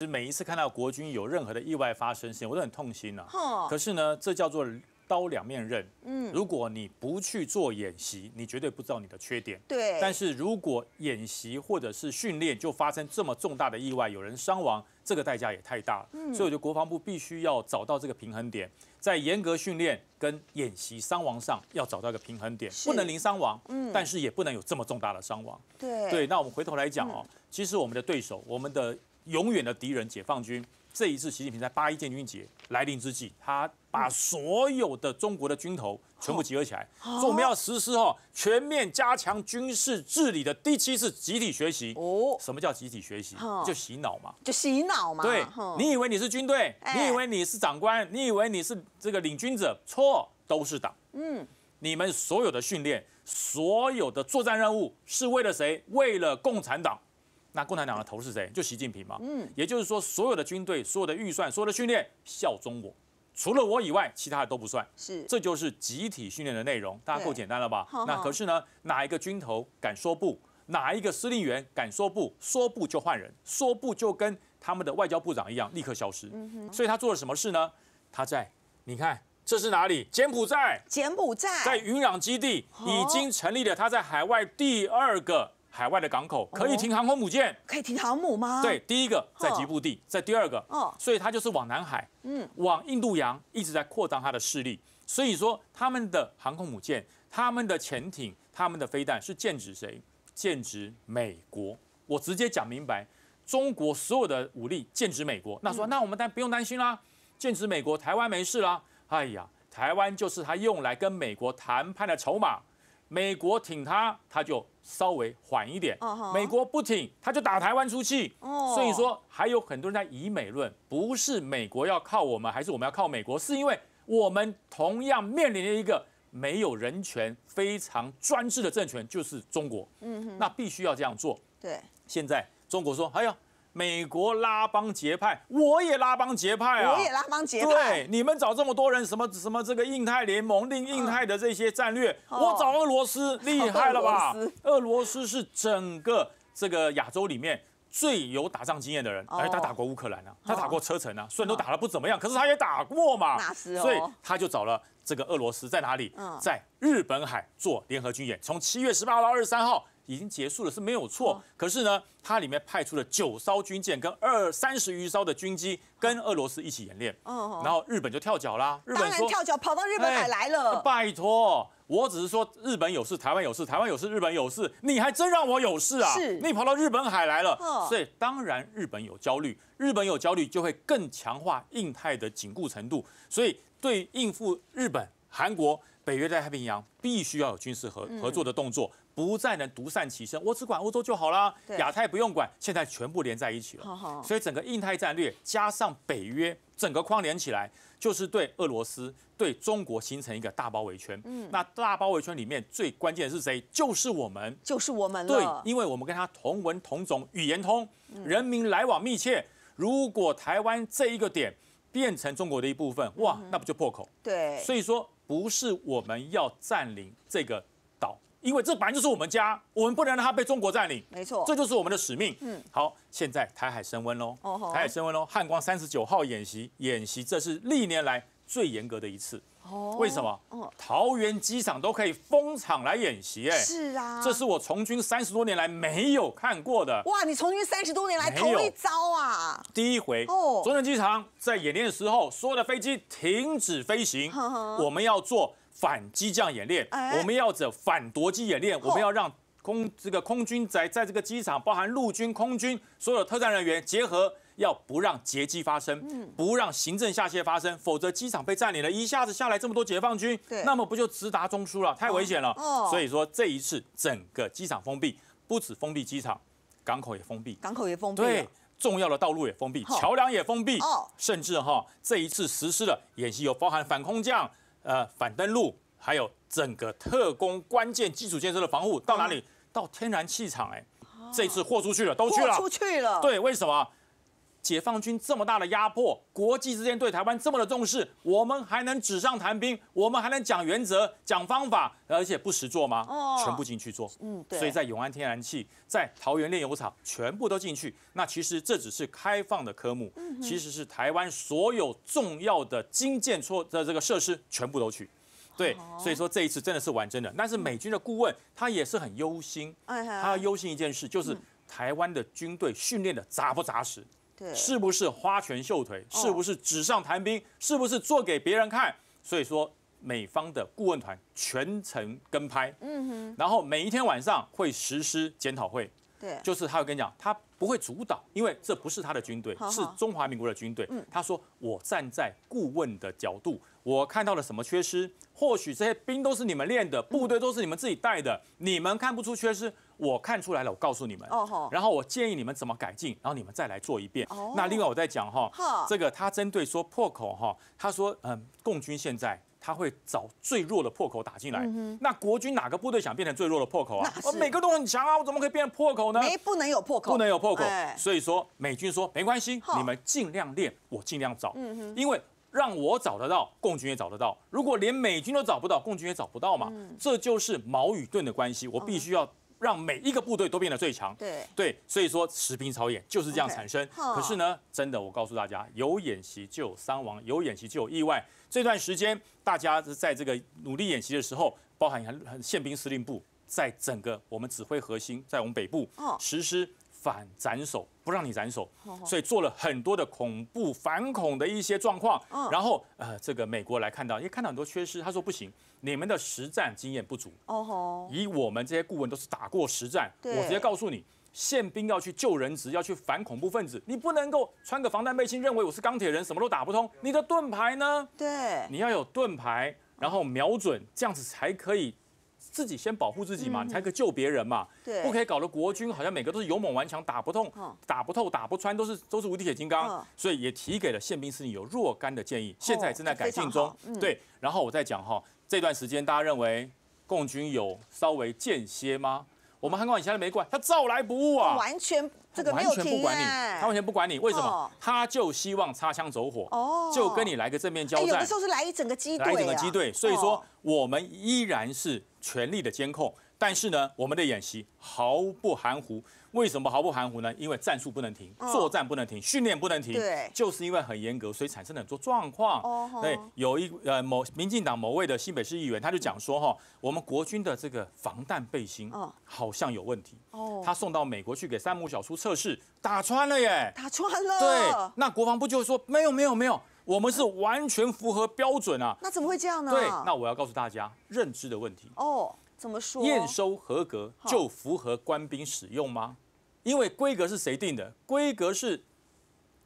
是实每一次看到国军有任何的意外发生，我都很痛心啊。可是呢，这叫做刀两面刃。嗯。如果你不去做演习，你绝对不知道你的缺点。对。但是如果演习或者是训练就发生这么重大的意外，有人伤亡，这个代价也太大了。所以我觉得国防部必须要找到这个平衡点，在严格训练跟演习伤亡上要找到一个平衡点，不能零伤亡。嗯。但是也不能有这么重大的伤亡。对。对。那我们回头来讲哦，其实我们的对手，我们的。永远的敌人，解放军。这一次，习近平在八一建军节来临之际，他把所有的中国的军头全部集合起来。说我们要实施哈全面加强军事治理的第七次集体学习。哦，什么叫集体学习？就洗脑嘛，就洗脑嘛。对，你以为你是军队？你以为你是长官？你以为你是这个领军者？错，都是党。嗯，你们所有的训练，所有的作战任务，是为了谁？为了共产党。那共产党的头是谁？就习近平嘛。嗯，也就是说，所有的军队、所有的预算、所有的训练，效忠我，除了我以外，其他的都不算。是，这就是集体训练的内容，大家够简单了吧？那可是呢，哪一个军头敢说不？哪一个司令员敢说不？说不就换人，说不就跟他们的外交部长一样，立刻消失。嗯哼。所以他做了什么事呢？他在，你看，这是哪里？柬埔寨。柬埔寨。在云壤基地已经成立了他在海外第二个。海外的港口可以停航空母舰，可以停航母吗？对，第一个在吉布地，在第二个哦，所以它就是往南海，嗯，往印度洋一直在扩张它的势力。所以说，他们的航空母舰、他们的潜艇、他们的飞弹是剑指谁？剑指美国。我直接讲明白，中国所有的武力剑指美国。那说那我们担不用担心啦？剑指美国，台湾没事啦？哎呀，台湾就是他用来跟美国谈判的筹码。美国挺他，他就稍微缓一点；美国不挺，他就打台湾出气。所以说，还有很多人在以美论，不是美国要靠我们，还是我们要靠美国？是因为我们同样面临着一个没有人权、非常专制的政权，就是中国。嗯那必须要这样做。对，现在中国说：“哎呀。”美国拉帮结派，我也拉帮结派啊！我也拉帮结派。对，你们找这么多人，什么什么这个印太联盟，令印太的这些战略，我找俄罗斯，厉害了吧？俄罗斯是整个这个亚洲里面最有打仗经验的人，哎，他打过乌克兰啊，他打过车臣啊，虽然都打得不怎么样，可是他也打过嘛。所以他就找了这个俄罗斯在哪里？在日本海做联合军演，从七月十八号到二十三号。已经结束了是没有错，可是呢，它里面派出了九艘军舰跟二三十余艘的军机跟俄罗斯一起演练，然后日本就跳脚啦。日本说跳脚跑到日本海来了。拜托，我只是说日本有事，台湾有事，台湾有事，日本有事，你还真让我有事啊！是，你跑到日本海来了，所以当然日本有焦虑，日本有焦虑就会更强化印太的紧固程度，所以对应付日本、韩国、北约在太平洋必须要有军事合合作的动作。不再能独善其身，我只管欧洲就好了，亚太不用管，现在全部连在一起了。所以整个印太战略加上北约，整个框连起来，就是对俄罗斯、对中国形成一个大包围圈。嗯，那大包围圈里面最关键的是谁？就是我们，就是我们。对，因为我们跟他同文同种，语言通，人民来往密切。如果台湾这一个点变成中国的一部分，哇，那不就破口？对，所以说不是我们要占领这个。因为这本来就是我们家，我们不能让它被中国占领。没错，这就是我们的使命。嗯，好，现在台海升温喽。哦，台海升温喽。汉光三十九号演习，演习这是历年来最严格的一次。哦，为什么？哦、桃园机场都可以封场来演习，哎，是啊，这是我从军三十多年来没有看过的。哇，你从军三十多年来头一遭啊，第一回。哦，中正机场在演练的时候，所有的飞机停止飞行，我们要做。反机降演练，我们要做反夺机演练，我们要让空这个空军在在这个机场，包含陆军、空军所有特战人员结合，要不让劫机发生，不让行政下线发生，否则机场被占领了，一下子下来这么多解放军，那么不就直达中枢了？太危险了。所以说这一次整个机场封闭，不止封闭机场，港口也封闭，港口也封闭，对，重要的道路也封闭，桥梁也封闭，甚至哈这一次实施的演习有包含反空降。呃，反登陆，还有整个特工关键基础建设的防护到哪里？到天然气厂哎，这次豁出去了，都去了，豁出去了，对，为什么？解放军这么大的压迫，国际之间对台湾这么的重视，我们还能纸上谈兵？我们还能讲原则、讲方法，而且不实做吗？哦，全部进去做。嗯，对。所以在永安天然气、在桃园炼油厂，全部都进去。那其实这只是开放的科目，其实是台湾所有重要的基建错的这个设施全部都去。对，所以说这一次真的是完真的。但是美军的顾问他也是很忧心，他要忧心一件事，就是台湾的军队训练的杂不扎实。是不是花拳绣腿？是不是纸上谈兵？是不是做给别人看？所以说，美方的顾问团全程跟拍，嗯哼，然后每一天晚上会实施检讨会，对，就是他会跟你讲，他不会主导，因为这不是他的军队，是中华民国的军队。他说，我站在顾问的角度。我看到了什么缺失？或许这些兵都是你们练的，部队都是你们自己带的，你们看不出缺失，我看出来了。我告诉你们，然后我建议你们怎么改进，然后你们再来做一遍。那另外我再讲哈，这个他针对说破口哈，他说嗯，共军现在他会找最弱的破口打进来。那国军哪个部队想变成最弱的破口啊？我每个都很强啊，我怎么可以变成破口呢？没，不能有破口，不能有破口。所以说美军说没关系，你们尽量练，我尽量找，因为。让我找得到，共军也找得到。如果连美军都找不到，共军也找不到嘛？这就是矛与盾的关系。我必须要让每一个部队都变得最强。对对，所以说持兵操演就是这样产生。可是呢，真的，我告诉大家，有演习就有伤亡，有演习就有意外。这段时间大家在这个努力演习的时候，包含宪兵司令部在整个我们指挥核心，在我们北部实施。反斩首不让你斩首，所以做了很多的恐怖反恐的一些状况。然后呃，这个美国来看到，因为看到很多缺失，他说不行，你们的实战经验不足。哦吼，以我们这些顾问都是打过实战，我直接告诉你，宪兵要去救人质，要去反恐怖分子，你不能够穿个防弹背心，认为我是钢铁人，什么都打不通。你的盾牌呢？对，你要有盾牌，然后瞄准，这样子才可以。自己先保护自己嘛，你才可以救别人嘛。对，不可以搞得国军好像每个都是勇猛顽强，打不痛，打不透，打不穿，都是都是无敌铁金刚。所以也提给了宪兵司令有若干的建议，现在正在改进中。对，然后我再讲哈，这段时间大家认为共军有稍微间歇吗？我们汉光以前都没管，他照来不误啊！完全这个完全不管你，他完全不管你，为什么？他就希望擦枪走火，就跟你来个正面交战。有的时候是来一整个机队，来整个机队。所以说，我们依然是全力的监控。但是呢，我们的演习毫不含糊。为什么毫不含糊呢？因为战术不能停，作战不能停，训练不能停。对，就是因为很严格，所以产生很多状况。哦，对，有一呃，某民进党某位的新北市议员，他就讲说，哈，我们国军的这个防弹背心，好像有问题。哦，他送到美国去给山姆小叔测试，打穿了耶。打穿了。对，那国防部就说没有没有没有，我们是完全符合标准啊。那怎么会这样呢？对，那我要告诉大家认知的问题。哦。怎么说？验收合格就符合官兵使用吗？因为规格是谁定的？规格是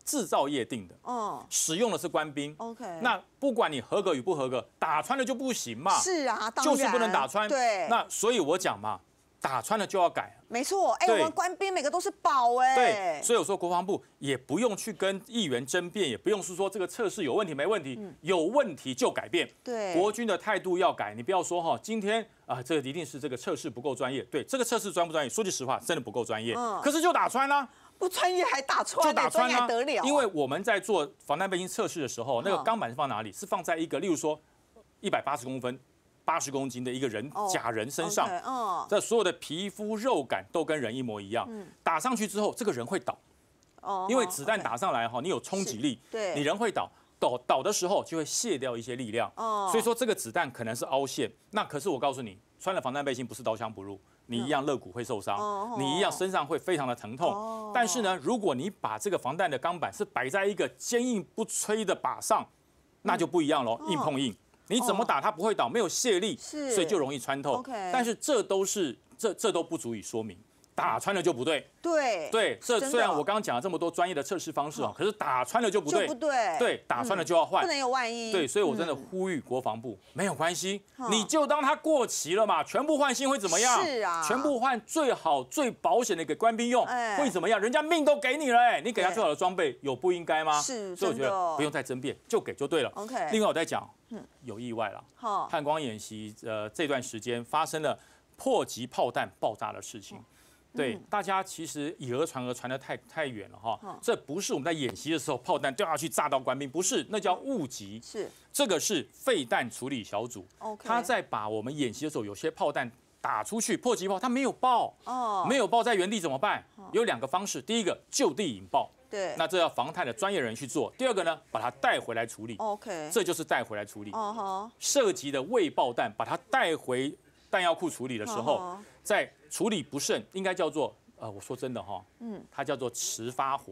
制造业定的。哦。使用的是官兵。OK。那不管你合格与不合格，打穿了就不行嘛。是啊，就是不能打穿。对。那所以，我讲嘛。打穿了就要改，没错。哎，我们官兵每个都是宝，哎。对，所以我说国防部也不用去跟议员争辩，也不用是说这个测试有问题没问题，有问题就改变。对，国军的态度要改，你不要说哈，今天啊，这个一定是这个测试不够专业。对，这个测试专不专业？说句实话，真的不够专业。嗯。可是就打穿了。不专业还打穿？就打穿还得了？因为我们在做防弹背心测试的时候，那个钢板是放哪里？是放在一个，例如说一百八十公分。八十公斤的一个人假人身上，这所有的皮肤肉感都跟人一模一样。打上去之后，这个人会倒，因为子弹打上来哈，你有冲击力，你人会倒，倒倒的时候就会卸掉一些力量。所以说这个子弹可能是凹陷。那可是我告诉你，穿了防弹背心不是刀枪不入，你一样肋骨会受伤，你一样身上会非常的疼痛。但是呢，如果你把这个防弹的钢板是摆在一个坚硬不摧的靶上，那就不一样喽，硬碰硬。你怎么打它不会倒，没有泄力，所以就容易穿透。但是这都是这这都不足以说明。打穿了就不对，对对，这虽然我刚刚讲了这么多专业的测试方式啊，可是打穿了就不对，不对，对，打穿了就要换，不能有万一。对，所以我真的呼吁国防部，没有关系，你就当它过期了嘛，全部换新会怎么样？是啊，全部换最好最保险的给官兵用，会怎么样？人家命都给你了，哎，你给他最好的装备，有不应该吗？是，所以我觉得不用再争辩，就给就对了。OK。另外我在讲，有意外了，好，汉光演习呃这段时间发生了破击炮弹爆炸的事情。对，大家其实以讹传讹传的太太远了哈，这不是我们在演习的时候炮弹掉下去炸到官兵，不是，那叫误击。是，这个是废弹处理小组他在把我们演习的时候有些炮弹打出去破击炮，他没有爆，哦，没有爆在原地怎么办？有两个方式，第一个就地引爆，对，那这要防弹的专业人去做；第二个呢，把它带回来处理，OK，这就是带回来处理。哦涉及的未爆弹，把它带回弹药库处理的时候，在。处理不慎，应该叫做呃，我说真的哈，嗯，它叫做迟发火，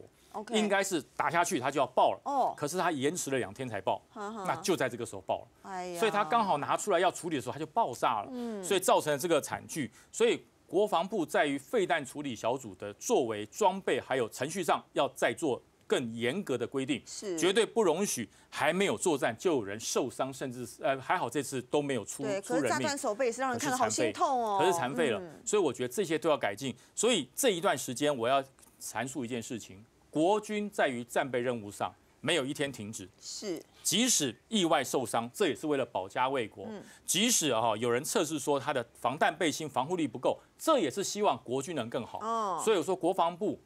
应该是打下去它就要爆了。哦，可是它延迟了两天才爆，那就在这个时候爆了。哎呀，所以它刚好拿出来要处理的时候，它就爆炸了。嗯，所以造成了这个惨剧。所以国防部在于废弹处理小组的作为、装备还有程序上，要再做。更严格的规定，是绝对不容许还没有作战就有人受伤，甚至呃还好这次都没有出出人。命。可是沾手背是让人看了心痛哦。可是残废了，所以我觉得这些都要改进。所以这一段时间我要阐述一件事情：国军在于战备任务上没有一天停止，是即使意外受伤，这也是为了保家卫国。嗯，即使啊有人测试说他的防弹背心防护力不够，这也是希望国军能更好。哦，所以我说国防部。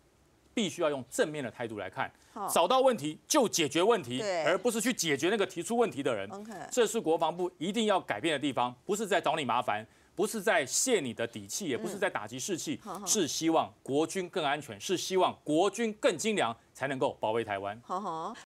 必须要用正面的态度来看，找到问题就解决问题，而不是去解决那个提出问题的人。这是国防部一定要改变的地方，不是在找你麻烦，不是在泄你的底气，也不是在打击士气，是希望国军更安全，是希望国军更精良，才能够保卫台湾。